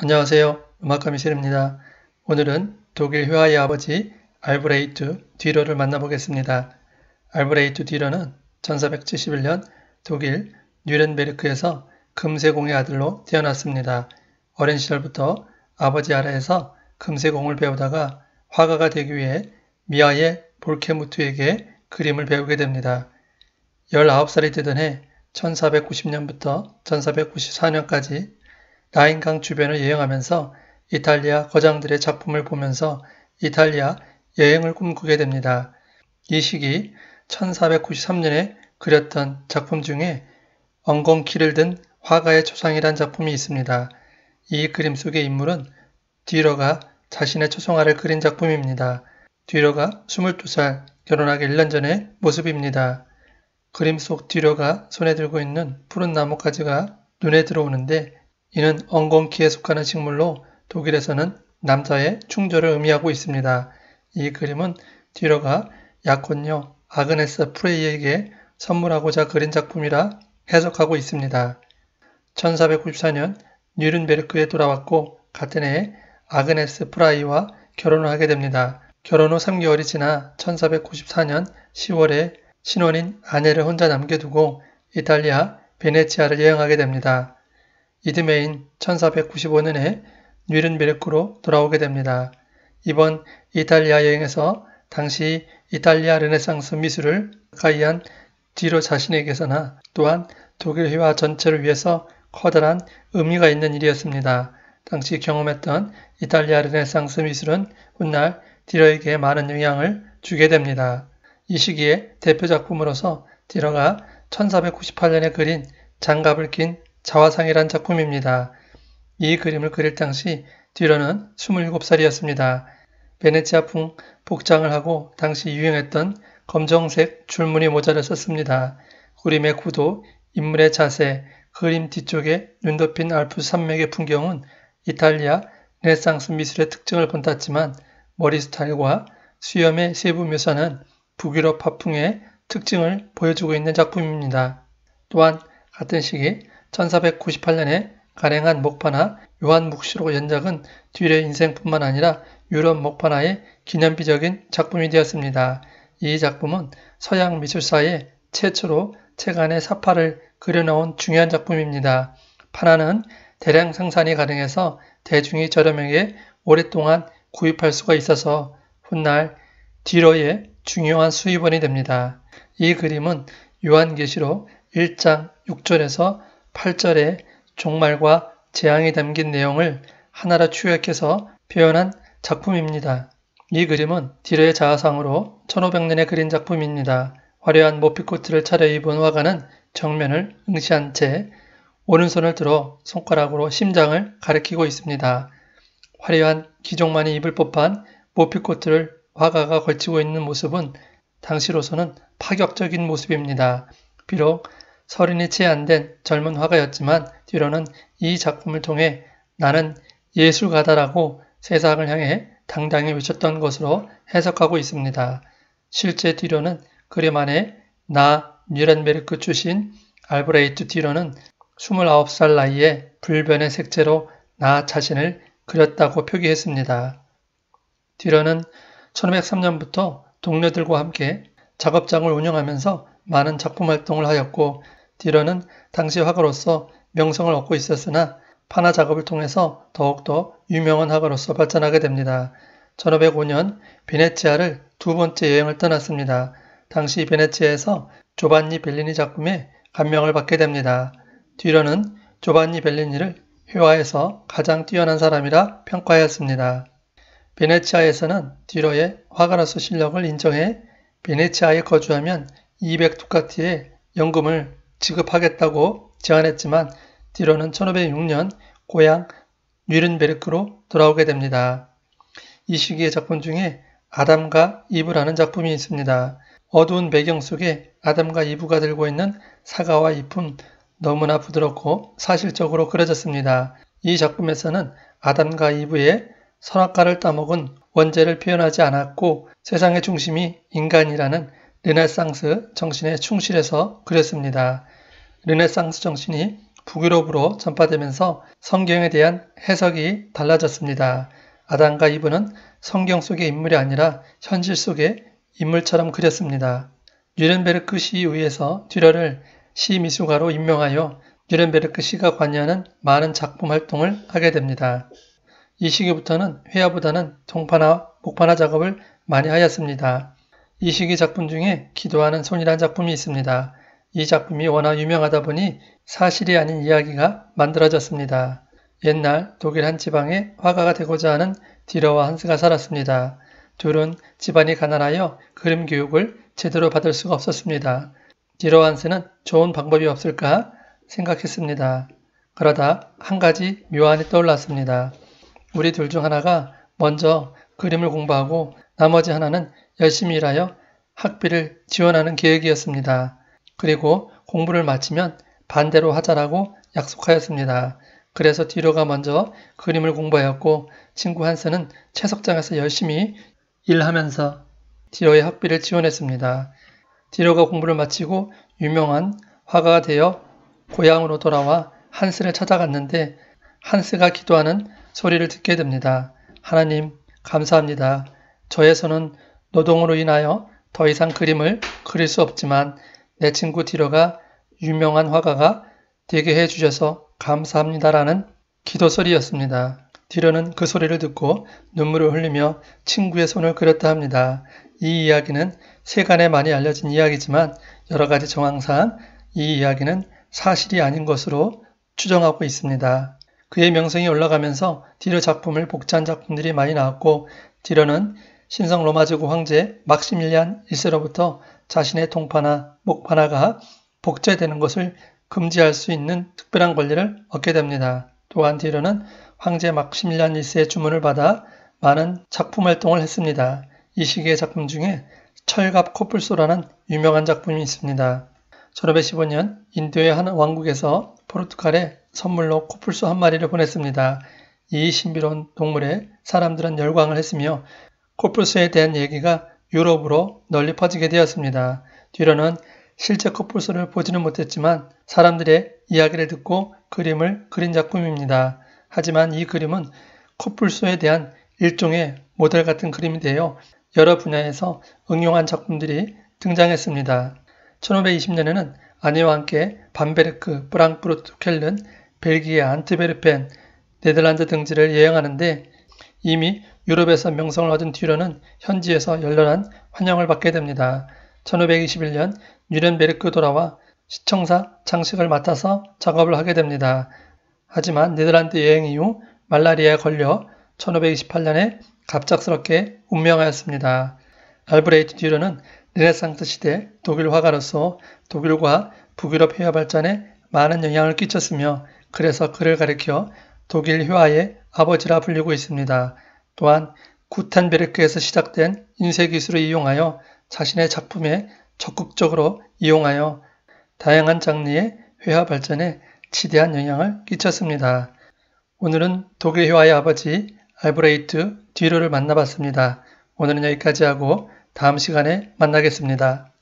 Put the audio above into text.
안녕하세요. 음악가미 셀입니다. 오늘은 독일 회화의 아버지 알브레이트 뒤러를 만나보겠습니다. 알브레이트 뒤러는 1471년 독일 뉴렌베르크에서 금세공의 아들로 태어났습니다. 어린 시절부터 아버지 아래에서 금세공을 배우다가 화가가 되기 위해 미아의 볼케무트에게 그림을 배우게 됩니다. 19살이 되던 해 1490년부터 1494년까지 라인강 주변을 여행하면서 이탈리아 거장들의 작품을 보면서 이탈리아 여행을 꿈꾸게 됩니다. 이 시기 1493년에 그렸던 작품 중에 엉겅키를 든 화가의 초상이란 작품이 있습니다. 이 그림 속의 인물은 뒤로가 자신의 초상화를 그린 작품입니다. 뒤로가 22살, 결혼하기 1년 전의 모습입니다. 그림 속뒤로가 손에 들고 있는 푸른 나뭇가지가 눈에 들어오는데 이는 엉겅퀴에 속하는 식물로 독일에서는 남자의 충절을 의미하고 있습니다. 이 그림은 뒤로가 약혼녀 아그네스 프레이에게 선물하고자 그린 작품이라 해석하고 있습니다. 1494년 뉴른베르크에 돌아왔고 같은 해에 아그네스 프라이와 결혼을 하게 됩니다. 결혼 후 3개월이 지나 1494년 10월에 신혼인 아내를 혼자 남겨두고 이탈리아 베네치아를 여행하게 됩니다. 이듬해인 1495년에 뉴른베르크로 돌아오게 됩니다. 이번 이탈리아 여행에서 당시 이탈리아 르네상스 미술을 가이한 디로 자신에게서나 또한 독일회화 전체를 위해서 커다란 의미가 있는 일이었습니다. 당시 경험했던 이탈리아 르네상스 미술은 훗날 디러에게 많은 영향을 주게 됩니다. 이 시기에 대표 작품으로서 디러가 1498년에 그린 장갑을 낀 자화상이란 작품입니다. 이 그림을 그릴 당시 뒤로는 27살이었습니다. 베네치아풍 복장을 하고 당시 유행했던 검정색 줄무늬 모자를 썼습니다. 그림의 구도, 인물의 자세, 그림 뒤쪽에 눈 덮인 알프 산맥의 풍경은 이탈리아 르네상스 미술의 특징을 본땄지만 머리 스타일과 수염의 세부 묘사는 북유럽 화풍의 특징을 보여주고 있는 작품입니다. 또한 같은 시기 1498년에 가행한목판화 요한 묵시록 연작은 뒤의 인생뿐만 아니라 유럽 목판화의 기념비적인 작품이 되었습니다. 이 작품은 서양 미술사의 최초로 채간의 사파를 그려놓은 중요한 작품입니다. 판화는 대량 생산이 가능해서 대중이 저렴하게 오랫동안 구입할 수가 있어서 훗날 디러의 중요한 수입원이 됩니다. 이 그림은 요한계시록 1장 6절에서 8절에 종말과 재앙이 담긴 내용을 하나로 추격해서 표현한 작품입니다. 이 그림은 디르의 자화상으로 1500년에 그린 작품입니다. 화려한 모피코트를 차려입은 화가는 정면을 응시한 채 오른손을 들어 손가락으로 심장을 가리키고 있습니다. 화려한 기종만이 입을 법한 모피코트를 화가가 걸치고 있는 모습은 당시로서는 파격적인 모습입니다. 비록 서른이 채안된 젊은 화가였지만 뒤로는 이 작품을 통해 나는 예술가다라고 세상을 향해 당당히 외쳤던 것으로 해석하고 있습니다. 실제 뒤로는 그림 안에 나 뉴란베르크 출신 알브레이트 뒤로는 29살 나이에 불변의 색채로 나 자신을 그렸다고 표기했습니다. 뒤로는 1 5 0 3년부터 동료들과 함께 작업장을 운영하면서 많은 작품 활동을 하였고 디런은 당시 화가로서 명성을 얻고 있었으나 판화 작업을 통해서 더욱더 유명한 화가로서 발전하게 됩니다. 1505년 베네치아를 두 번째 여행을 떠났습니다. 당시 베네치아에서 조반니 벨리니 작품에 감명을 받게 됩니다. 디로는 조반니 벨리니를 회화에서 가장 뛰어난 사람이라 평가하였습니다. 베네치아에서는 디로의 화가로서 실력을 인정해 베네치아에 거주하면 200 두카티의 연금을 지급하겠다고 제안했지만 뒤로는 1506년 고향 뉴른베르크로 돌아오게 됩니다. 이 시기의 작품 중에 아담과 이브라는 작품이 있습니다. 어두운 배경 속에 아담과 이브가 들고 있는 사과와 잎은 너무나 부드럽고 사실적으로 그려졌습니다. 이 작품에서는 아담과 이브의 선악과를 따먹은 원죄를 표현하지 않았고 세상의 중심이 인간이라는 르네상스 정신에 충실해서 그랬습니다. 르네상스 정신이 북유럽으로 전파되면서 성경에 대한 해석이 달라졌습니다. 아담과 이브는 성경 속의 인물이 아니라 현실 속의 인물처럼 그렸습니다. 뉴렌베르크 시에 의해서 듀러를 시미술가로 임명하여 뉴렌베르크 시가 관여하는 많은 작품 활동을 하게 됩니다. 이 시기부터는 회화보다는 동파나 목판화 작업을 많이 하였습니다. 이시기 작품 중에 기도하는 손이란 작품이 있습니다. 이 작품이 워낙 유명하다 보니 사실이 아닌 이야기가 만들어졌습니다. 옛날 독일 한 지방에 화가가 되고자 하는 디러와 한스가 살았습니다. 둘은 집안이 가난하여 그림 교육을 제대로 받을 수가 없었습니다. 디러 한스는 좋은 방법이 없을까 생각했습니다. 그러다 한 가지 묘안이 떠올랐습니다. 우리 둘 중 하나가 먼저 그림을 공부하고 나머지 하나는 열심히 일하여 학비를 지원하는 계획이었습니다. 그리고 공부를 마치면 반대로 하자라고 약속하였습니다. 그래서 디로가 먼저 그림을 공부하였고 친구 한스는 채석장에서 열심히 일하면서 디로의 학비를 지원했습니다. 디로가 공부를 마치고 유명한 화가가 되어 고향으로 돌아와 한스를 찾아갔는데 한스가 기도하는 소리를 듣게 됩니다. 하나님, 감사합니다. 저에서는 노동으로 인하여 더 이상 그림을 그릴 수 없지만 내 친구 디로가 유명한 화가가 되게 해주셔서 감사합니다라는 기도소리였습니다. 디로는그 소리를 듣고 눈물을 흘리며 친구의 손을 그렸다 합니다. 이 이야기는 세간에 많이 알려진 이야기지만 여러 가지 정황상 이 이야기는 사실이 아닌 것으로 추정하고 있습니다. 그의 명성이 올라가면서 디로 작품을 복제한 작품들이 많이 나왔고 디로는 신성 로마 제국 황제 막시밀리안 1세로부터 자신의 동파나 목파나가 복제되는 것을 금지할 수 있는 특별한 권리를 얻게 됩니다. 또한 뒤로는 황제 막시밀리안 1세의 주문을 받아 많은 작품 활동을 했습니다. 이 시기의 작품 중에 철갑 코뿔소라는 유명한 작품이 있습니다. 1515년 인도의 한 왕국에서 포르투갈에 선물로 코뿔소 한 마리를 보냈습니다. 이 신비로운 동물에 사람들은 열광을 했으며 코뿔소에 대한 얘기가 유럽으로 널리 퍼지게 되었습니다. 뒤로는 실제 코뿔소를 보지는 못했지만 사람들의 이야기를 듣고 그림을 그린 작품입니다. 하지만 이 그림은 코뿔소에 대한 일종의 모델 같은 그림이 되어 여러 분야에서 응용한 작품들이 등장했습니다. 1520년에는 아내와 함께 반베르크, 프랑프르트 켈른, 벨기에 안트베르펜, 네덜란드 등지를 여행하는데 이미 유럽에서 명성을 얻은 뒤로는 현지에서 열렬한 환영을 받게 됩니다. 1521년 뉴렌베르크 돌아와 시청사 장식을 맡아서 작업을 하게 됩니다. 하지만 네덜란드 여행 이후 말라리아에 걸려 1528년에 갑작스럽게 운명하였습니다. 알브레이트 뒤로는 르네상스 시대 독일 화가로서 독일과 북유럽 회화 발전에 많은 영향을 끼쳤으며 그래서 그를 가리켜 독일 회화의 아버지라 불리고 있습니다. 또한 구텐베르크에서 시작된 인쇄 기술을 이용하여 자신의 작품에 적극적으로 이용하여 다양한 장르의 회화 발전에 지대한 영향을 끼쳤습니다. 오늘은 독일 회화의 아버지 알브레이트 뒤로를 만나봤습니다. 오늘은 여기까지 하고 다음 시간에 만나겠습니다.